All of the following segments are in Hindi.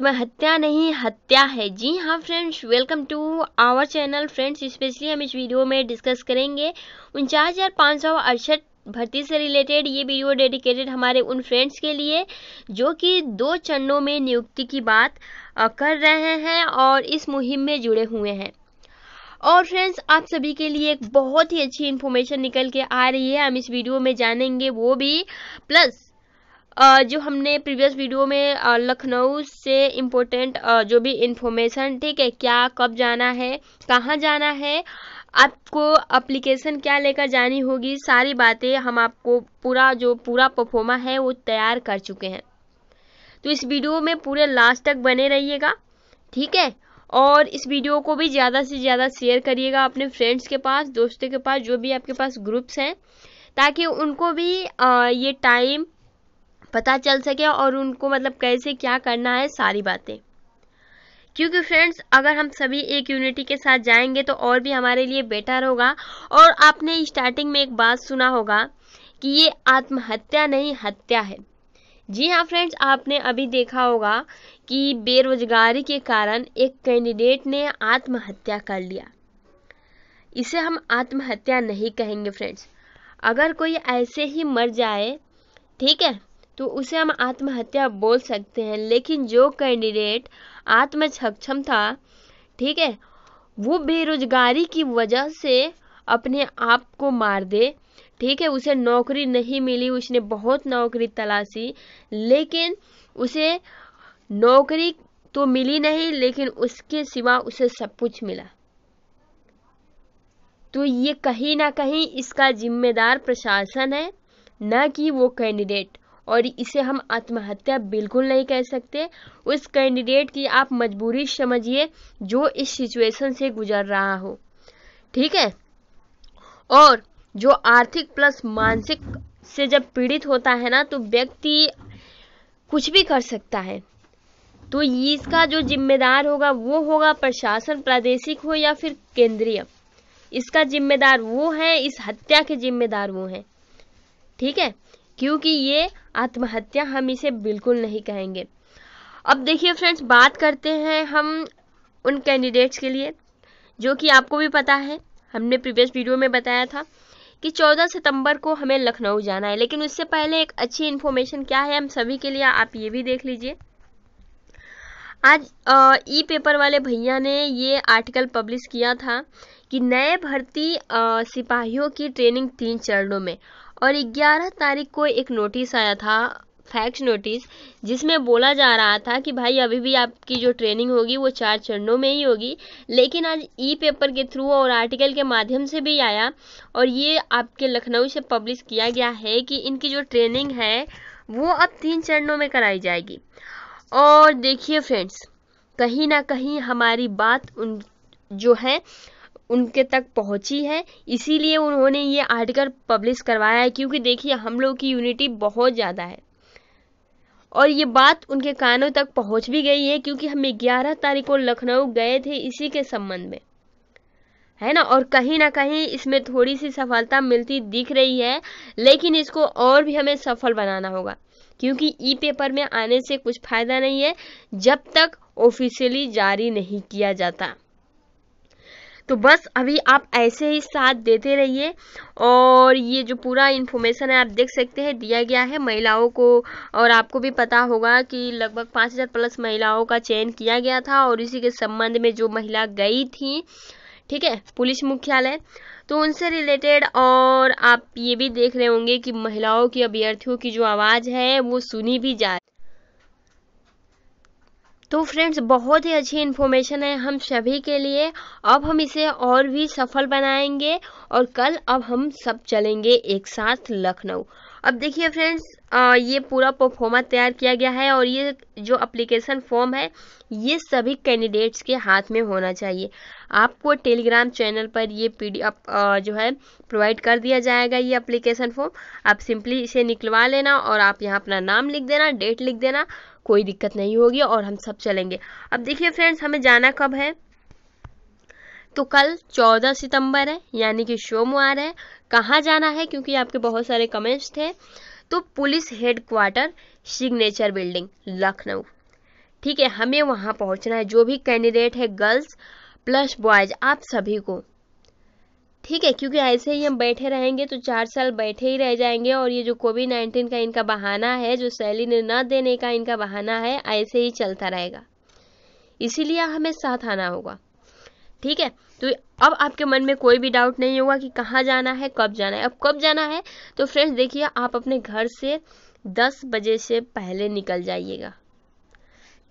आत्महत्या हत्या नहीं हत्या है जी हाँ friends welcome to our channel friends specially हम इस वीडियो में डिस्कस करेंगे उनचास हज़ार सौ अड़सठ भर्ती से रिलेटेड ये वीडियो डेडिकेटेड हमारे उन फ्रेंड्स के लिए जो कि दो चरणों में नियुक्ति की बात कर रहे हैं और इस मुहिम में जुड़े हुए हैं और फ्रेंड्स आप सभी के लिए एक बहुत ही अच्छी इन्फॉर्मेशन निकल के आ रही है हम इस वीडियो में जानेंगे वो भी प्लस जो हमने प्रीवियस वीडियो में लखनऊ से इम्पोर्टेंट जो भी इन्फॉर्मेशन ठीक है क्या कब जाना है कहाँ जाना है आपको अप्लीकेशन क्या लेकर जानी होगी सारी बातें हम आपको पूरा जो पूरा परफॉर्मा है वो तैयार कर चुके हैं तो इस वीडियो में पूरे लास्ट तक बने रहिएगा ठीक है और इस वीडियो को भी ज़्यादा से ज़्यादा शेयर करिएगा अपने फ्रेंड्स के पास दोस्तों के पास जो भी आपके पास ग्रुप्स हैं ताकि उनको भी ये टाइम पता चल सके और उनको मतलब कैसे क्या करना है सारी बातें क्योंकि फ्रेंड्स अगर हम सभी एक यूनिटी के साथ जाएंगे तो और भी हमारे लिए बेटर होगा और आपने स्टार्टिंग में एक बात सुना होगा कि ये आत्महत्या नहीं हत्या है जी हाँ फ्रेंड्स आपने अभी देखा होगा कि बेरोजगारी के कारण एक कैंडिडेट ने आत्महत्या कर लिया इसे हम आत्महत्या नहीं कहेंगे फ्रेंड्स अगर कोई ऐसे ही मर जाए ठीक है तो उसे हम आत्महत्या बोल सकते हैं लेकिन जो कैंडिडेट आत्म सक्षम था ठीक है वो बेरोजगारी की वजह से अपने आप को मार दे ठीक है उसे नौकरी नहीं मिली उसने बहुत नौकरी तलाशी लेकिन उसे नौकरी तो मिली नहीं लेकिन उसके सिवा उसे सब कुछ मिला तो ये कहीं ना कहीं इसका जिम्मेदार प्रशासन है न कि वो कैंडिडेट और इसे हम आत्महत्या बिल्कुल नहीं कह सकते उस कैंडिडेट की आप मजबूरी समझिए जो इस सिचुएशन से गुजर रहा हो ठीक है और जो आर्थिक प्लस मानसिक से जब पीड़ित होता है ना तो व्यक्ति कुछ भी कर सकता है तो इसका जो जिम्मेदार होगा वो होगा प्रशासन प्रादेशिक हो या फिर केंद्रीय इसका जिम्मेदार वो है इस हत्या के जिम्मेदार वो है ठीक है क्योंकि ये आत्महत्या हम इसे बिल्कुल नहीं कहेंगे अब देखिए फ्रेंड्स बात करते हैं हम उन कैंडिडेट्स के लिए जो कि आपको भी पता है हमने प्रीवियस वीडियो में बताया था कि 14 सितंबर को हमें लखनऊ जाना है लेकिन उससे पहले एक अच्छी इन्फॉर्मेशन क्या है हम सभी के लिए आप ये भी देख लीजिए आज ई पेपर वाले भैया ने ये आर्टिकल पब्लिश किया था कि नए भर्ती आ, सिपाहियों की ट्रेनिंग तीन चरणों में और ग्यारह तारीख को एक नोटिस आया था फैक्स नोटिस जिसमें बोला जा रहा था कि भाई अभी भी आपकी जो ट्रेनिंग होगी वो चार चरणों में ही होगी लेकिन आज ई पेपर के थ्रू और आर्टिकल के माध्यम से भी आया और ये आपके लखनऊ से पब्लिश किया गया है कि इनकी जो ट्रेनिंग है वो अब तीन चरणों में कराई जाएगी और देखिए फ्रेंड्स कहीं ना कहीं हमारी बात उन जो है उनके तक पहुंची है इसीलिए उन्होंने ये आर्टिकल पब्लिश करवाया है क्योंकि देखिए हम लोग की यूनिटी बहुत ज़्यादा है और ये बात उनके कानों तक पहुंच भी गई है क्योंकि हम 11 तारीख को लखनऊ गए थे इसी के संबंध में है ना और कहीं ना कहीं इसमें थोड़ी सी सफलता मिलती दिख रही है लेकिन इसको और भी हमें सफल बनाना होगा क्योंकि ई पेपर में आने से कुछ फायदा नहीं है जब तक ऑफिशियली जारी नहीं किया जाता तो बस अभी आप ऐसे ही साथ देते रहिए और ये जो पूरा इन्फॉर्मेशन है आप देख सकते हैं दिया गया है महिलाओं को और आपको भी पता होगा कि लगभग पाँच हज़ार प्लस महिलाओं का चयन किया गया था और इसी के संबंध में जो महिला गई थी ठीक है पुलिस मुख्यालय तो उनसे रिलेटेड और आप ये भी देख रहे होंगे कि महिलाओं की अभ्यर्थियों की जो आवाज़ है वो सुनी भी जा तो फ्रेंड्स बहुत ही अच्छी इन्फॉर्मेशन है हम सभी के लिए अब हम इसे और भी सफल बनाएंगे और कल अब हम सब चलेंगे एक साथ लखनऊ अब देखिए फ्रेंड्स ये पूरा परफॉर्मा तैयार किया गया है और ये जो अप्लीकेशन फॉर्म है ये सभी कैंडिडेट्स के हाथ में होना चाहिए आपको टेलीग्राम चैनल पर ये पी जो है प्रोवाइड कर दिया जाएगा ये अप्लीकेशन फॉर्म आप सिंपली इसे निकलवा लेना और आप यहाँ अपना नाम लिख देना डेट लिख देना कोई दिक्कत नहीं होगी और हम सब चलेंगे अब देखिए फ्रेंड्स हमें जाना कब है तो कल 14 सितंबर है यानी कि सोमवार है कहाँ जाना है क्योंकि आपके बहुत सारे कमेंट्स थे तो police headquarter signature building Lucknow ठीक है हमें वहाँ पहुँचना है जो भी कैंडिडेट है गर्ल्स प्लस बॉयज आप सभी को ठीक है क्योंकि ऐसे ही हम बैठे रहेंगे तो चार साल बैठे ही रह जाएंगे और ये जो कोविड नाइन्टीन का इनका बहाना है जो सैलरी न देने का इनका बहाना है ऐसे ही चलता रहेगा इसीलिए हमें साथ आना होगा ठीक है तो अब आपके मन में कोई भी डाउट नहीं होगा कि कहाँ जाना है कब जाना है अब कब जाना है तो फ्रेंड्स देखिए आप अपने घर से दस बजे से पहले निकल जाइएगा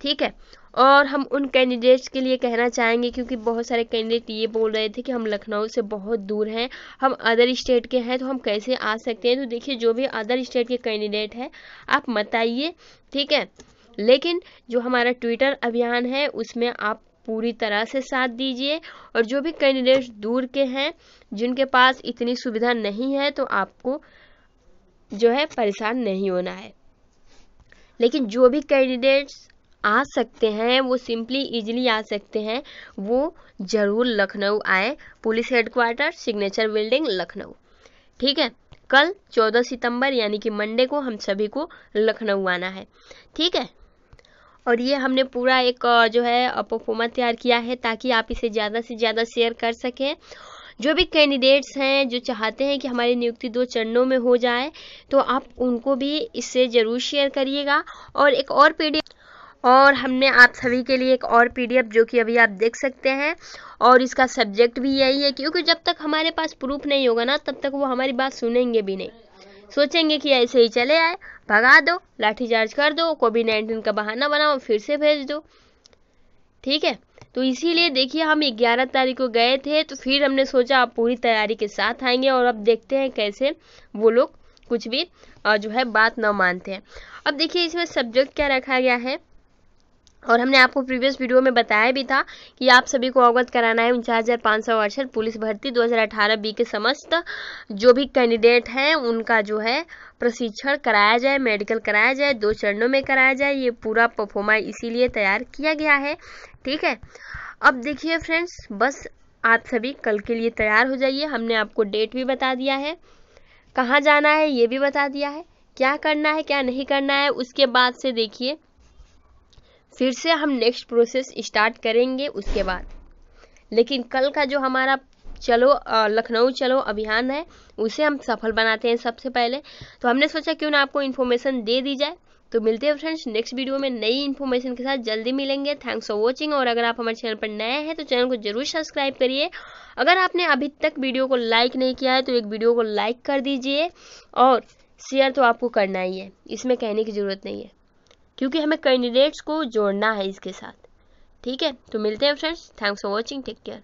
ठीक है और हम उन कैंडिडेट्स के लिए कहना चाहेंगे क्योंकि बहुत सारे कैंडिडेट ये बोल रहे थे कि हम लखनऊ से बहुत दूर हैं हम अदर स्टेट के हैं तो हम कैसे आ सकते हैं तो देखिए जो भी अदर स्टेट के कैंडिडेट हैं आप बताइए ठीक है लेकिन जो हमारा ट्विटर अभियान है उसमें आप पूरी तरह से साथ दीजिए और जो भी कैंडिडेट्स दूर के हैं जिनके पास इतनी सुविधा नहीं है तो आपको जो है परेशान नहीं होना है लेकिन जो भी कैंडिडेट्स आ सकते हैं वो सिंपली इजीली आ सकते हैं वो ज़रूर लखनऊ आए police headquarter signature building Lucknow ठीक है कल 14 सितंबर यानी कि मंडे को हम सभी को लखनऊ आना है ठीक है और ये हमने पूरा एक जो है परफॉर्मर तैयार किया है ताकि आप इसे ज़्यादा से ज़्यादा शेयर कर सकें जो भी कैंडिडेट्स हैं जो चाहते हैं कि हमारी नियुक्ति दो चरणों में हो जाए तो आप उनको भी इससे ज़रूर शेयर करिएगा और एक और पी और हमने आप सभी के लिए एक और पीडीएफ जो कि अभी आप देख सकते हैं और इसका सब्जेक्ट भी यही है क्योंकि जब तक हमारे पास प्रूफ नहीं होगा ना तब तक वो हमारी बात सुनेंगे भी नहीं सोचेंगे कि ऐसे ही चले आए भगा दो लाठीचार्ज कर दो कोविड नाइन्टीन का बहाना बनाओ फिर से भेज दो ठीक है तो इसीलिए देखिए हम ग्यारह तारीख को गए थे तो फिर हमने सोचा आप पूरी तैयारी के साथ आएंगे और अब देखते हैं कैसे वो लोग कुछ भी जो है बात न मानते हैं अब देखिए इसमें सब्जेक्ट क्या रखा गया है और हमने आपको प्रीवियस वीडियो में बताया भी था कि आप सभी को अवगत कराना है उनचास हज़ार पाँच सौ अड़सठ पुलिस भर्ती 2018 बी के समस्त जो भी कैंडिडेट हैं उनका जो है प्रशिक्षण कराया जाए मेडिकल कराया जाए दो चरणों में कराया जाए ये पूरा परफॉर्मा इसीलिए तैयार किया गया है ठीक है अब देखिए फ्रेंड्स बस आप सभी कल के लिए तैयार हो जाइए हमने आपको डेट भी बता दिया है कहाँ जाना है ये भी बता दिया है क्या करना है क्या नहीं करना है उसके बाद से देखिए फिर से हम नेक्स्ट प्रोसेस स्टार्ट करेंगे उसके बाद लेकिन कल का जो हमारा चलो लखनऊ चलो अभियान है उसे हम सफल बनाते हैं सबसे पहले तो हमने सोचा क्यों ना आपको इन्फॉर्मेशन दे दी जाए तो मिलते हैं फ्रेंड्स नेक्स्ट वीडियो में नई इन्फॉर्मेशन के साथ जल्दी मिलेंगे थैंक्स फॉर वॉचिंग और अगर आप हमारे चैनल पर नए हैं तो चैनल को जरूर सब्सक्राइब करिए अगर आपने अभी तक वीडियो को लाइक नहीं किया है तो एक वीडियो को लाइक कर दीजिए और शेयर तो आपको करना ही है इसमें कहने की ज़रूरत नहीं है क्योंकि हमें कैंडिडेट्स को जोड़ना है इसके साथ ठीक है तो मिलते हैं friends thanks for watching take care